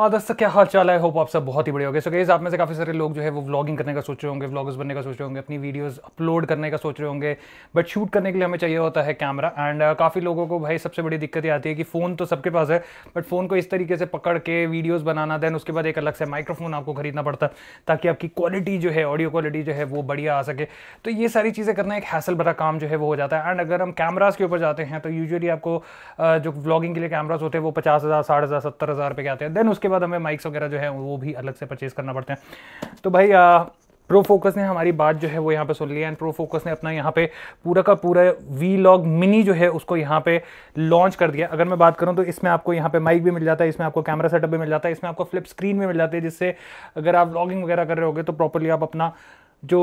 हाँ दोस्तों क्या हाल चाल है होप आप सब बहुत ही बढ़िया हो गए सो गेज आप में से काफ़ी सारे लोग जो है वो व्लॉगिंग करने का सोच रहे होंगे व्लॉगर्स बनने का सोच रहे होंगे अपनी वीडियोस अपलोड करने का सोच रहे होंगे बट शूट करने के लिए हमें चाहिए होता है कैमरा एंड uh, काफ़ी लोगों को भाई सबसे बड़ी दिक्कत ये आती है कि फ़ोन तो सबके पास है बट फ़ोन को इस तरीके से पकड़ के वीडियोज़ बनाना देन उसके बाद एक अलग से माइक्रोफोन आपको खरीदना पड़ता है ताकि आपकी क्वालिटी जो है ऑडियो क्वालिटी जो है वो बढ़िया आ सके तो ये सारी चीज़ें करना एक हैसल भरा काम जो है वो हो जाता है एंड अगर हम कैमराज के ऊपर जाते हैं तो यूजली आपको uh, जो व्लॉगिंग के लिए कैमराज होते हैं वो पचास हज़ार साठ हज़ार सत्तर हज़ार रुपये के आते हैं देन उसके उसके बाद हमें माइक्स वगैरह जो है वो भी अलग से परचेज करना पड़ते हैं तो भाई आ, प्रो फोकस ने हमारी बात जो है वो यहाँ पे सुन लिया एंड प्रो फोकस ने अपना यहाँ पे पूरा का पूरा वी लॉग मिनी जो है उसको यहाँ पे लॉन्च कर दिया अगर मैं बात करूँ तो इसमें आपको यहाँ पे माइक भी मिल जाता है इसमें आपको कैमरा सेटअप भी मिल जाता है इसमें आपको फ्लिप स्क्रीन भी मिल जाती है जिससे अगर आप ब्लॉगिंग वगैरह कर रहे होगे तो प्रॉपरली आप अपना जो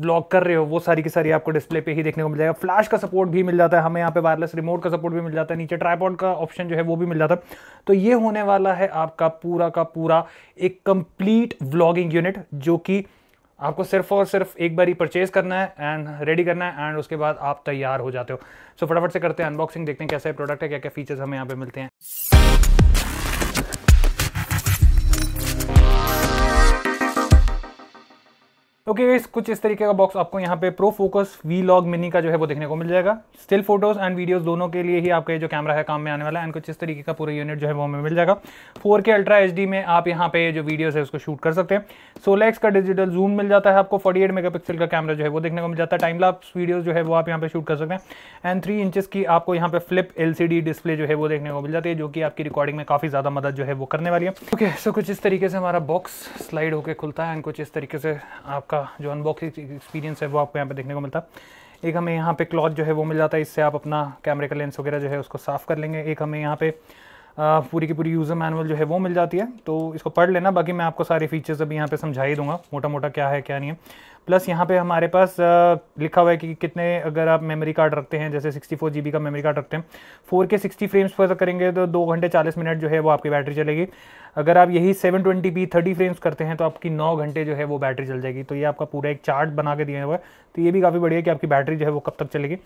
ब्लॉक कर रहे हो वो सारी की सारी आपको डिस्प्ले पे ही देखने को मिल जाएगा फ्लैश का सपोर्ट भी मिल जाता है हमें यहाँ पे वायरलेस रिमोट का सपोर्ट भी मिल जाता है नीचे ट्राईपॉड का ऑप्शन जो है वो भी मिल जाता है तो ये होने वाला है आपका पूरा का पूरा एक कंप्लीट व्लॉगिंग यूनिट जो कि आपको सिर्फ और सिर्फ एक बार ही परचेज करना है एंड रेडी करना है एंड उसके बाद आप तैयार हो जाते हो सो so, फटाफट से करते हैं अनबॉक्सिंग देखते हैं कैसा प्रोडक्ट है क्या क्या फीचर्स हमें यहाँ पे मिलते हैं ओके okay, कुछ इस तरीके का बॉक्स आपको यहाँ पे Pro Focus vlog mini का जो है वो देखने को मिल जाएगा स्टिल फोटोज एंड वीडियोस दोनों के लिए ही आपका जो कैमरा है काम में आने वाला है एंड कुछ इस तरीके का पूरा यूनिट जो है वो हमें मिल जाएगा फोर के अल्ट्रा एच में आप यहाँ पे जो वीडियोस है उसको शूट कर सकते हैं सोलह एक्स का डिजिटल जूम मिल जाता है आपको फोर्टी एट का कैमरा जो है वो देखने को मिल जाता है टाइम लाप वीडियोज जो है वो आप यहाँ पे शूट कर सकते हैं एंड थ्री इंचज की आपको यहाँ पे फ्लिप एल डिस्प्ले जो है वो देखने को मिल जाती है जो कि आपकी रिकॉर्डिंग में काफी ज्यादा मदद जो है वो करने वाली है ओके सो कुछ इस तरीके से हमारा बॉक्स स्लाइड होकर खुलता है एंड कुछ इस तरीके से आपका जो अनबॉक्सिंग एक्सपीरियंस है वो आपको यहाँ पे देखने को मिलता है एक हमें यहाँ पे क्लॉथ जो है वो मिल जाता है इससे आप अपना कैमरे का लेंस वगैरह जो है उसको साफ़ कर लेंगे एक हमें यहाँ पे पूरी की पूरी यूज़र मैनुअल जो है वो मिल जाती है तो इसको पढ़ लेना बाकी मैं आपको सारे फीचर्स अभी यहाँ पे समझा ही दूंगा मोटा मोटा क्या है क्या नहीं है प्लस यहाँ पे हमारे पास लिखा हुआ है कि कितने अगर आप मेमोरी कार्ड रखते हैं जैसे सिक्सटी फोर जी बी का मेमोरी कार्ड रखते हैं फोर के सिक्सटी फ्रेम्स पर करेंगे तो दो घंटे चालीस मिनट जो है वो आपकी बैटरी चलेगी अगर आप यही सेवन ट्वेंटी थर्टी फ्रेम्स करते हैं तो आपकी नौ घंटे जो है वो बैटरी चल जाएगी तो ये आपका पूरा एक चार्ट बना के दिया हुआ है तो ये भी काफ़ी बढ़िया कि आपकी बैटरी जो है वो कब तक चलेगी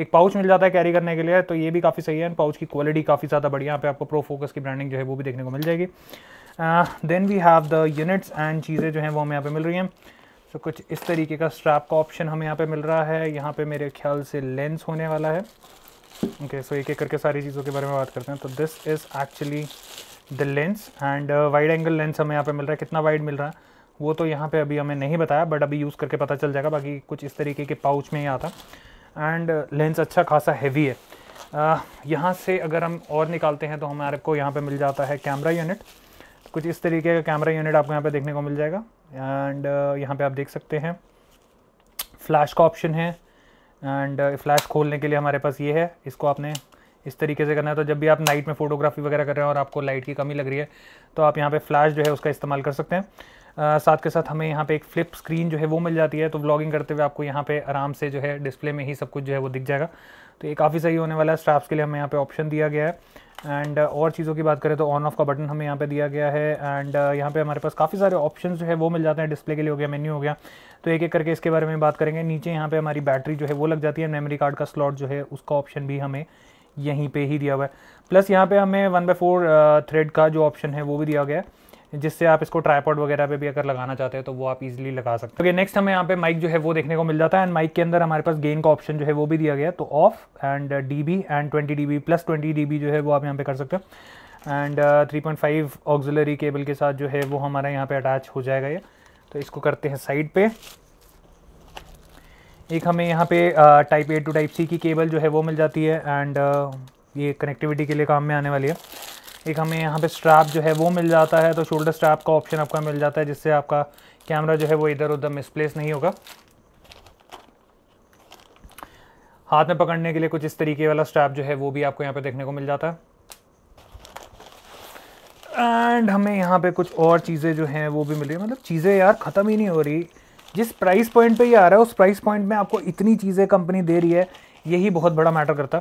एक पाउच मिल जाता है कैरी करने के लिए तो ये भी काफ़ी सही है पाउच की क्वालिटी काफ़ी ज़्यादा बढ़िया यहाँ पे आपको प्रो फोकस की ब्रांडिंग जो है वो भी देखने को मिल जाएगी then we have the units and चीज़ें जो हैं वो हमें यहाँ पे मिल रही हैं सो तो कुछ इस तरीके का स्ट्रैप का ऑप्शन हमें यहाँ पे मिल रहा है यहाँ पे मेरे ख्याल से लेंस होने वाला है ओके सो एक एक करके सारी चीज़ों के बारे में बात करते हैं तो this is actually the lens and wide angle lens हमें यहाँ पे मिल रहा है कितना वाइड मिल रहा है वो तो यहाँ पे अभी हमें नहीं बताया बट अभी यूज़ करके पता चल जाएगा बाकी कुछ इस तरीके के पाउच में ही आता एंड लेंस uh, अच्छा खासा हैवी है uh, यहाँ से अगर हम और निकालते हैं तो हमारे को यहाँ पर मिल जाता है कैमरा यूनिट कुछ इस तरीके का कैमरा यूनिट आपको यहाँ पे देखने को मिल जाएगा एंड uh, यहाँ पे आप देख सकते हैं फ्लैश का ऑप्शन है एंड फ्लैश uh, खोलने के लिए हमारे पास ये है इसको आपने इस तरीके से करना है तो जब भी आप नाइट में फोटोग्राफी वगैरह कर रहे हैं और आपको लाइट की कमी लग रही है तो आप यहाँ पे फ्लैश जो है उसका इस्तेमाल कर सकते हैं आ, uh, साथ के साथ हमें यहाँ पे एक फ्लिप स्क्रीन जो है वो मिल जाती है तो ब्लॉगिंग करते हुए आपको यहाँ पे आराम से जो है डिस्प्ले में ही सब कुछ जो है वो दिख जाएगा तो ये काफ़ी सही होने वाला है स्टाफ्स के लिए हमें यहाँ पे ऑप्शन दिया गया है एंड uh, और चीज़ों की बात करें तो ऑन ऑफ का बटन हमें यहाँ पे दिया गया है एंड uh, यहाँ पे हमारे पास काफ़ी सारे ऑप्शन जो है वो मिल जाते हैं डिस्प्ले के लिए हो गया मेन्यू हो गया तो एक एक करके इसके बारे में बात करेंगे नीचे यहाँ पे हमारी बैटरी जो है वो लग जाती है मेमोरी कार्ड का स्लॉट जो है उसका ऑप्शन भी हमें यहीं पर ही दिया हुआ है प्लस यहाँ पर हमें वन बाई फोर थ्रेड का जो ऑप्शन है वो भी दिया गया है जिससे आप इसको ट्राईपॉड वगैरह पे भी अगर लगाना चाहते हैं तो वो आप इजिली लगा सकते हैं नेक्स्ट हमें यहाँ पे माइक जो है वो देखने को मिल जाता है एंड माइक के अंदर हमारे पास गेन का ऑप्शन जो है वो भी दिया गया तो off and D and twenty D plus twenty D जो है वो आप यहाँ पे कर सकते हो and three point five auxiliary cable के साथ जो है वो हमारा यहाँ पे अटैच हो जाएगा ये तो इसको करते हैं साइड पे एक हमें यहाँ पे type A to type C की केबल जो है वो मिल जाती है एंड uh, ये कनेक्टिविटी के लिए काम में आने वाली है एक हमें यहाँ पे स्ट्रैप जो है वो मिल जाता है तो शोल्डर स्ट्रैप का ऑप्शन आपका मिल जाता है जिससे आपका कैमरा जो है वो इधर उधर मिसप्लेस नहीं होगा हाथ में पकड़ने के लिए कुछ इस तरीके वाला स्ट्रैप जो है वो भी आपको यहाँ पे देखने को मिल जाता है एंड हमें यहाँ पे कुछ और चीज़ें जो हैं वो भी मिल रही है मतलब चीज़ें यार ख़त्म ही नहीं हो रही जिस प्राइस पॉइंट पे ये आ रहा है उस प्राइस पॉइंट में आपको इतनी चीज़ें कंपनी दे रही है यही बहुत बड़ा मैटर करता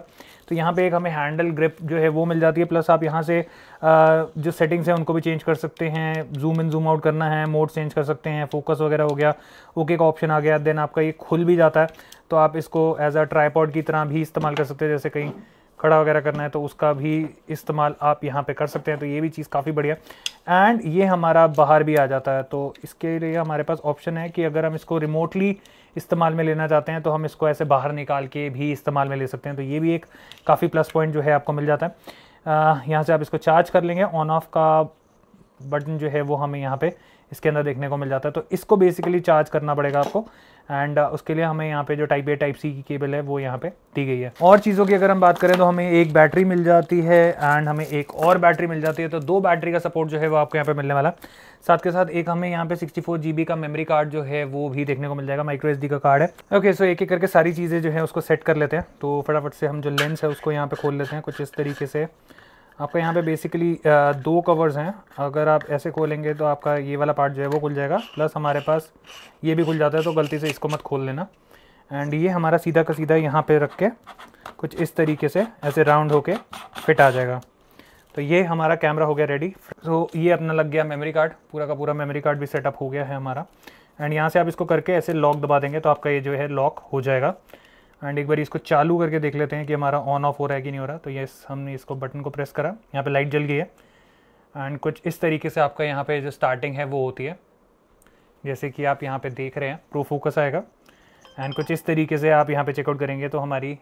तो यहाँ पे एक हमें हैंडल ग्रिप जो है वो मिल जाती है प्लस आप यहाँ से जो सेटिंग्स हैं उनको भी चेंज कर सकते हैं जूम इन जूम आउट करना है मोड चेंज कर सकते हैं फोकस वगैरह हो गया ओके का ऑप्शन आ गया देन आपका ये खुल भी जाता है तो आप इसको एज अ ट्राईपॉड की तरह भी इस्तेमाल कर सकते हैं जैसे कहीं खड़ा वगैरह करना है तो उसका भी इस्तेमाल आप यहाँ पे कर सकते हैं तो ये भी चीज़ काफ़ी बढ़िया एंड ये हमारा बाहर भी आ जाता है तो इसके लिए हमारे पास ऑप्शन है कि अगर हम इसको रिमोटली इस्तेमाल में लेना चाहते हैं तो हम इसको ऐसे बाहर निकाल के भी इस्तेमाल में ले सकते हैं तो ये भी एक काफ़ी प्लस पॉइंट जो है आपको मिल जाता है यहाँ से आप इसको चार्ज कर लेंगे ऑन ऑफ का बटन जो है वो हमें यहाँ पे इसके अंदर देखने को मिल जाता है तो इसको बेसिकली चार्ज करना पड़ेगा आपको एंड uh, उसके लिए हमें यहाँ पे जो टाइप ए टाइप सी की केबल है वो यहाँ पे दी गई है और चीज़ों की अगर हम बात करें तो हमें एक बैटरी मिल जाती है एंड हमें एक और बैटरी मिल जाती है तो दो बैटरी का सपोर्ट जो है वो आपको यहाँ पे मिलने वाला साथ के साथ एक हमें यहाँ पे 64 जीबी का मेमरी कार्ड जो है वो भी देखने को मिल जाएगा माइक्रो एस का कार्ड है ओके okay, सो so एक एक करके सारी चीज़ें जो है उसको सेट कर लेते हैं तो फटाफट से हम जो लेंस है उसको यहाँ पे खोल लेते हैं कुछ इस तरीके से आपका यहाँ पे बेसिकली दो कवर्स हैं अगर आप ऐसे खोलेंगे तो आपका ये वाला पार्ट जो है वो खुल जाएगा प्लस हमारे पास ये भी खुल जाता है तो गलती से इसको मत खोल लेना एंड ये हमारा सीधा का सीधा यहाँ पे रख के कुछ इस तरीके से ऐसे राउंड होके फिट आ जाएगा तो ये हमारा कैमरा हो गया रेडी तो so, ये अपना लग गया मेमोरी कार्ड पूरा का पूरा मेमोरी कार्ड भी सेटअप हो गया है हमारा एंड यहाँ से आप इसको करके ऐसे लॉक दबा देंगे तो आपका ये जो है लॉक हो जाएगा एंड एक बार इसको चालू करके देख लेते हैं कि हमारा ऑन ऑफ हो रहा है कि नहीं हो रहा तो ये हमने इसको बटन को प्रेस करा यहाँ पे लाइट जल गई है एंड कुछ इस तरीके से आपका यहाँ पे जो स्टार्टिंग है वो होती है जैसे कि आप यहाँ पे देख रहे हैं प्रो फोकस आएगा एंड कुछ इस तरीके से आप यहाँ पे चेकआउट करेंगे तो हमारी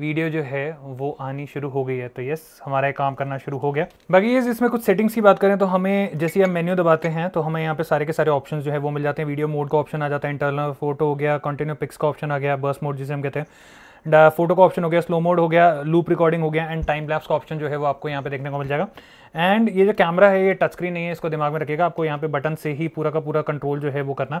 वीडियो जो है वो आनी शुरू हो गई है तो यस हमारा काम करना शुरू हो गया बाकी ये इसमें कुछ सेटिंग्स की बात करें तो हमें जैसे हम मेन्यू दबाते हैं तो हमें यहाँ पे सारे के सारे ऑप्शन जो है वो मिल जाते हैं वीडियो मोड का ऑप्शन आ जाता है इंटरनल फोटो हो गया कंटिन्यू पिक्स का ऑप्शन आ गया बस मोड जिसे हम कहते हैं फोटो uh, का ऑप्शन हो गया स्लो मोड हो गया लूप रिकॉर्डिंग हो गया एंड टाइम लैप्स का ऑप्शन जो है वो आपको यहाँ पे देखने को मिल जाएगा एंड ये जो कैमरा है ये टच स्क्रीन नहीं है इसको दिमाग में रखिएगा आपको यहाँ पे बटन से ही पूरा का पूरा कंट्रोल जो है वो करना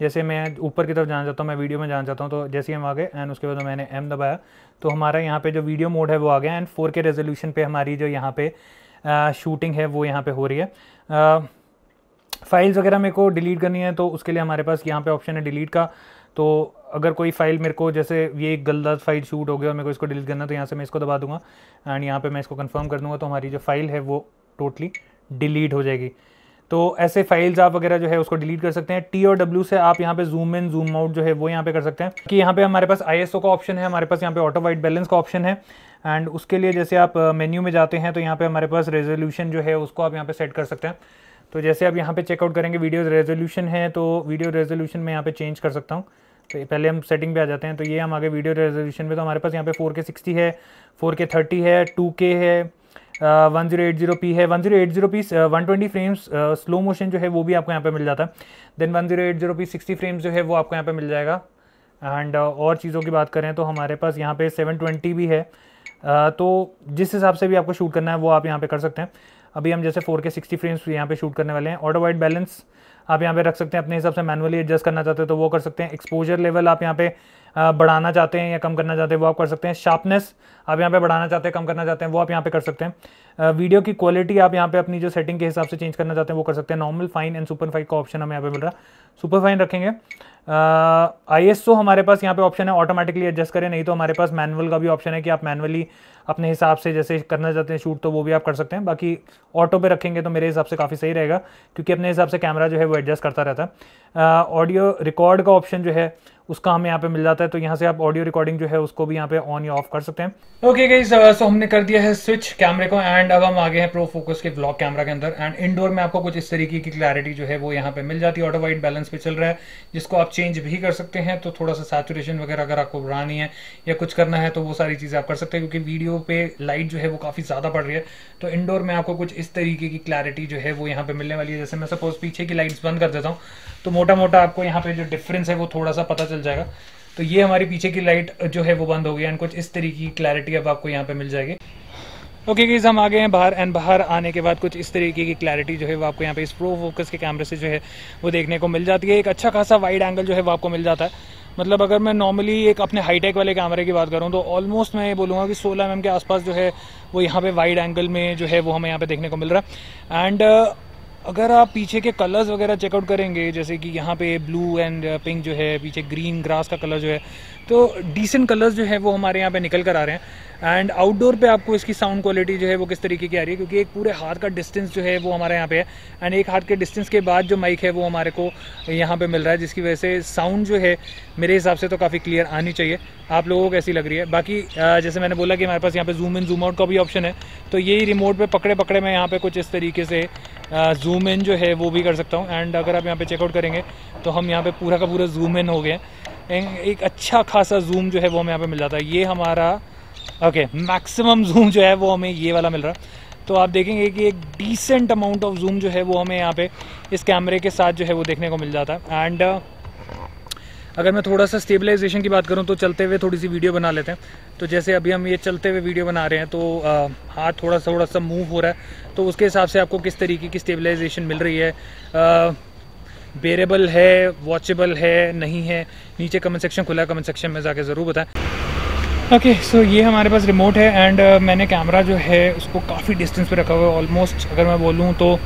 जैसे मैं ऊपर की तरफ जाना चाहता हूँ मैं वीडियो में जाना चाहता हूँ तो जैसे ही हम आ गए एंड उसके बाद मैंने एम दबाया तो हमारा यहाँ पे जो वीडियो मोड है वो आ गया एंड फोर के रेजोल्यूशन पे हमारी जो यहाँ पे शूटिंग uh, है वो यहाँ पे हो रही है फाइल्स uh, वगैरह मेरे को डिलीट करनी है तो उसके लिए हमारे पास यहाँ पे ऑप्शन है डिलीट का तो अगर कोई फाइल मेरे को जैसे ये एक गलत फाइल शूट हो गया और मेरे को इसको डिलीट करना तो यहाँ से मैं इसको दबा दूंगा एंड यहाँ पे मैं इसको कंफर्म कर दूंगा तो हमारी जो फाइल है वो टोटली डिलीट हो जाएगी तो ऐसे फाइल्स आप वगैरह जो है उसको डिलीट कर सकते हैं टी और डब्ल्यू से आप यहाँ पे जूम इन जूम आउट जो है वो यहाँ पे कर सकते हैं कि यहाँ पे हमारे पास आई का ऑप्शन है हमारे पास यहाँ पे ऑटो वाइट बैलेंस का ऑप्शन है एंड उसके लिए जैसे आप मेन्यू में जाते हैं तो यहाँ पे हमारे पास रेजोल्यूशन जो है उसको आप यहाँ पे सेट कर सकते हैं तो जैसे आप यहाँ पे चेकआउट करेंगे वीडियो रेजोल्यूशन है तो वीडियो रेजोल्यूशन में यहाँ पे चेंज कर सकता हूँ तो पहले हम सेटिंग पे आ जाते हैं तो ये हम आगे वीडियो रेजोल्यूशन में तो हमारे पास यहाँ पे फोर के सिक्सटी है फोर के थर्टी है टू के है one zero eight zero P है one zero eight zero P one twenty frames slow motion जो है वो भी आपको यहाँ पे मिल जाता है then one zero eight zero P sixty frames जो है वो आपको यहाँ पे मिल जाएगा एंड uh, और चीज़ों की बात करें तो हमारे पास यहाँ पे सेवन ट्वेंटी भी है uh, तो जिस हिसाब से भी आपको शूट करना है वो आप यहाँ पे कर सकते हैं अभी हम जैसे फोर के सिक्सटी फ्रेम्स यहाँ पे शूट करने वाले हैं ऑटो वाइड बैलेंस आप यहाँ पे रख सकते हैं अपने हिसाब से मैनुअली एडजस्ट करना चाहते हैं तो वो कर सकते हैं एक्सपोजर लेवल आप यहाँ पे बढ़ाना चाहते हैं या कम करना चाहते हैं वो आप कर सकते हैं शार्पनेस आप यहाँ पे बढ़ाना चाहते हैं कम करना चाहते हैं वो आप यहाँ पे कर सकते हैं वीडियो की क्वालिटी आप यहाँ पे अपनी जो सेटिंग के हिसाब से चेंज करना चाहते हैं वो कर सकते हैं normal fine and super fine का ऑप्शन हमें यहाँ पे मिल रहा है सुपर फाइन रखेंगे आई एस हमारे पास यहाँ पे ऑप्शन है ऑटोमेटिकली एडजस्ट करें नहीं तो हमारे पास मैनुअल का भी ऑप्शन है कि आप मैनुअली अपने हिसाब से जैसे करना चाहते हैं शूट तो वो भी आप कर सकते हैं बाकी ऑटो पे रखेंगे तो मेरे हिसाब से काफ़ी सही रहेगा क्योंकि अपने हिसाब से कैमरा जो है वो एडजस्ट करता रहता है ऑडियो रिकॉर्ड का ऑप्शन जो है उसका हमें यहाँ पे मिल जाता है तो यहाँ से आप ऑडियो रिकॉर्डिंग जो है उसको भी यहाँ पे ऑन या ऑफ कर सकते हैं ओके गई सो हमने कर दिया है स्विच कैमरे को एंड एंड अब हम आगे हैं प्रो फोकस के ब्लॉक कैमरा के अंदर एंड इंडोर में आपको कुछ इस तरीके की क्लैरिटी जो है वो यहाँ पे मिल जाती है ऑटो वाइट बैलेंस पे चल रहा है जिसको आप चेंज भी कर सकते हैं तो थोड़ा सा सैचुरेशन वगैरह अगर आपको बढ़ानी है या कुछ करना है तो वो सारी चीज़ें आप कर सकते हैं क्योंकि वीडियो पे लाइट जो है वो काफ़ी ज़्यादा पड़ रही है तो इंडोर में आपको कुछ इस तरीके की क्लैरिटी जो है वो यहाँ पर मिलने वाली है जैसे मैं सपोज पीछे की लाइट्स बंद कर देता हूँ तो मोटा मोटा आपको यहाँ पर जो डिफरेंस है वो थोड़ा सा पता चल जाएगा तो ये हमारी पीछे की लाइट जो है वो बंद हो गई एंड कुछ इस तरीके की क्लैरिटी अब आपको यहाँ पे मिल जाएगी ओके गीज़ हम आ गए हैं बाहर एंड बाहर आने के बाद कुछ इस तरीके की क्लैरिटी जो है वो आपको यहाँ पे इस प्रो फोकस के कैमरे से जो है वो देखने को मिल जाती है एक अच्छा खासा वाइड एंगल जो है वो आपको मिल जाता है मतलब अगर मैं नॉर्मली एक अपने हाईटेक वाले कैमरे की बात करूँ तो ऑलमोस्ट मैं ये बोलूँगा कि सोलह एम mm के आसपास जो है वो यहाँ पर वाइड एंगल में जो है वो हमें यहाँ पे देखने को मिल रहा है एंड uh, अगर आप पीछे के कलर्स वगैरह चेकआउट करेंगे जैसे कि यहाँ पे ब्लू एंड पिंक जो है पीछे ग्रीन ग्रास का कलर जो है तो डिसेंट कलर्स जो है वो हमारे यहाँ पे निकल कर आ रहे हैं एंड आउटडोर पे आपको इसकी साउंड क्वालिटी जो है वो किस तरीके की आ रही है क्योंकि एक पूरे हाथ का डिस्टेंस जो है वो हमारे यहाँ पे है एंड एक हाथ के डिस्टेंस के बाद जो माइक है वो हमारे को यहाँ पे मिल रहा है जिसकी वजह से साउंड जो है मेरे हिसाब से तो काफ़ी क्लियर आनी चाहिए आप लोगों को कैसी लग रही है बाकी जैसे मैंने बोला कि हमारे पास यहाँ पर जूम इन जूम आउट का भी ऑप्शन है तो यही रिमोट पर पकड़े पकड़े मैं यहाँ पर कुछ इस तरीके से जूम इन जो है वो भी कर सकता हूँ एंड अगर आप यहाँ पर चेकआउट करेंगे तो हम यहाँ पर पूरा का पूरा जूम इन हो गए हैं एक अच्छा खासा जूम जो है वो हमें यहाँ पे मिल जाता है ये हमारा ओके मैक्सिमम जूम जो है वो हमें ये वाला मिल रहा है तो आप देखेंगे कि एक डिसेंट अमाउंट ऑफ जूम जो है वो हमें यहाँ पे इस कैमरे के साथ जो है वो देखने को मिल जाता है एंड uh, अगर मैं थोड़ा सा स्टेबलाइजेशन की बात करूँ तो चलते हुए थोड़ी सी वीडियो बना लेते हैं तो जैसे अभी हम ये चलते हुए वीडियो बना रहे हैं तो uh, हाथ थोड़ा सा थोड़ा सा मूव हो रहा है तो उसके हिसाब से आपको किस तरीके की स्टेबलाइजेशन मिल रही है आ, uh, बेरेबल है वॉचेबल है नहीं है नीचे कमेंट सेक्शन खुला कमेंट सेक्शन में जाके ज़रूर बताएं ओके okay, सो so ये हमारे पास रिमोट है एंड uh, मैंने कैमरा जो है उसको काफ़ी डिस्टेंस पे रखा हुआ है ऑलमोस्ट अगर मैं बोलूँ तो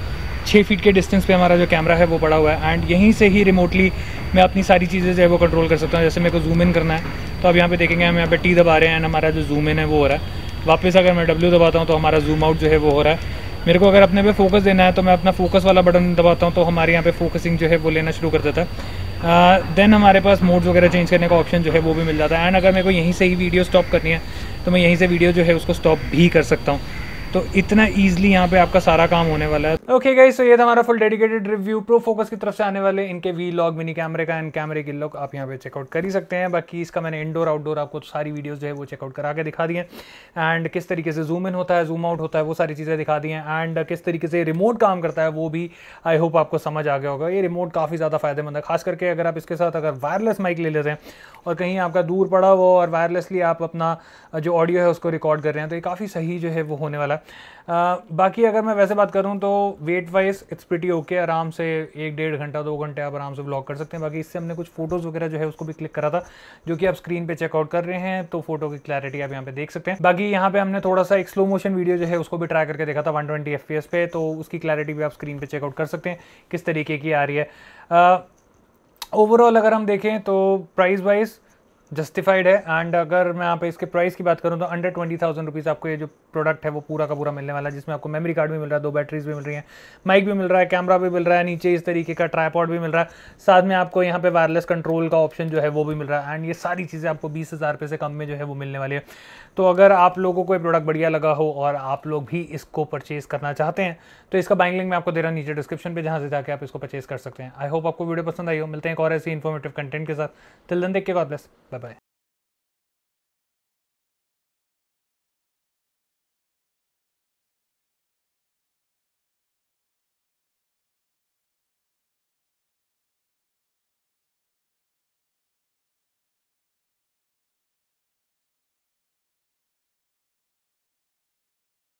छः फीट के डिस्टेंस पे हमारा जो कैमरा है वो पड़ा हुआ है एंड यहीं से ही रिमोटली मैं अपनी सारी चीज़ें जो है वो कंट्रोल कर सकता हूँ जैसे मेरे को जूम इन करना है तो आप यहाँ पे देखेंगे हम यहाँ पे टी दबा रहे हैं एंड हमारा जो जूम इन है वो हो रहा है वापस अगर मैं डब्ल्यू दबाता हूँ तो हमारा जूम आउट जो है वो हो रहा है मेरे को अगर अपने पे फोकस देना है तो मैं अपना फोकस वाला बटन दबाता हूँ तो हमारे यहाँ पे फोकसिंग जो है वो लेना शुरू कर देता है देन हमारे पास मोड्स वगैरह चेंज करने का ऑप्शन जो है वो भी मिल जाता है एंड अगर मेरे को यहीं से ही वीडियो स्टॉप करनी है तो मैं यहीं से वीडियो जो है उसको स्टॉप भी कर सकता हूँ तो इतना इजिली यहाँ पे आपका सारा काम होने वाला है ओके गई सो ये था हमारा full dedicated review Pro Focus की तरफ से आने वाले इनके वी लॉग मिनी कैमरे का एंड कैमरे की लुक आप यहाँ पे चेकआउट कर ही सकते हैं बाकी इसका मैंने इंडोर आउटडोर आपको सारी वीडियोज जो है वो चेकआउट करा के दिखा दिए हैं एंड किस तरीके से जूम इन होता है जूम आउट होता है वो सारी चीज़ें दिखा दी हैं एंड किस तरीके से रिमोट काम करता है वो भी आई होप आपको समझ आ गया होगा ये रिमोट काफ़ी ज़्यादा फायदेमंद है खास करके अगर आप इसके साथ अगर वायरलेस माइक ले लेते हैं और कहीं आपका दूर पड़ा हो और वायरलेसली आप अपना जो ऑडियो है उसको रिकॉर्ड कर रहे हैं तो ये काफ़ी सही जो है वो होने वाला है आ, बाकी अगर मैं वैसे बात करूँ तो weight wise it's pretty okay आराम से एक डेढ़ घंटा दो घंटे आप आराम से ब्लॉग कर सकते हैं बाकी इससे हमने कुछ फोटोज़ वगैरह जो है उसको भी क्लिक करा था जो कि आप स्क्रीन पे चेकआउट कर रहे हैं तो फोटो की क्लैरिटी आप यहाँ पे देख सकते हैं बाकी यहाँ पे हमने थोड़ा सा एक स्लो मोशन वीडियो जो है उसको भी ट्राई करके देखा था वन ट्वेंटी पे तो उसकी क्लैरिटी भी आप स्क्रीन पर चेकआउट कर सकते हैं किस तरीके की आ रही है ओवरऑल अगर हम देखें तो प्राइस वाइज़ जस्टिफाइड है एंड अगर मैं आप इसके प्राइस की बात करूँ तो अंडर ट्वेंटी थाउजेंड रुपीज़ आपको ये जो प्रोडक्ट है वो पूरा का पूरा मिलने वाला है जिसमें आपको मेमोरी कार्ड भी मिल रहा है दो बैटरीज भी मिल रही हैं माइक भी मिल रहा है कैमरा भी मिल रहा है नीचे इस तरीके का ट्राईपॉड भी मिल रहा है साथ में आपको यहाँ पे वायरलेस कंट्रोल का ऑप्शन जो है वो भी मिल रहा है एंड ये सारी चीज़ें आपको बीस हज़ार से कम में जो है वो मिलने वाली है तो अगर आप लोगों को ये प्रोडक्ट बढ़िया लगा हो और आप लोग भी इसको परचेज़ करना चाहते हैं तो इसका बाइंग लिंक मैं आपको दे रहा हूँ नीचे डिस्क्रिप्शन पर जहाँ से जाकर आप इसको परचेज़ कर सकते हैं आई होप आपको वीडियो पसंद आई हो मिलते हैं एक और ऐसी इन्फॉर्मेटिव कंटेंट के साथ तिल दिन देख के बाद बस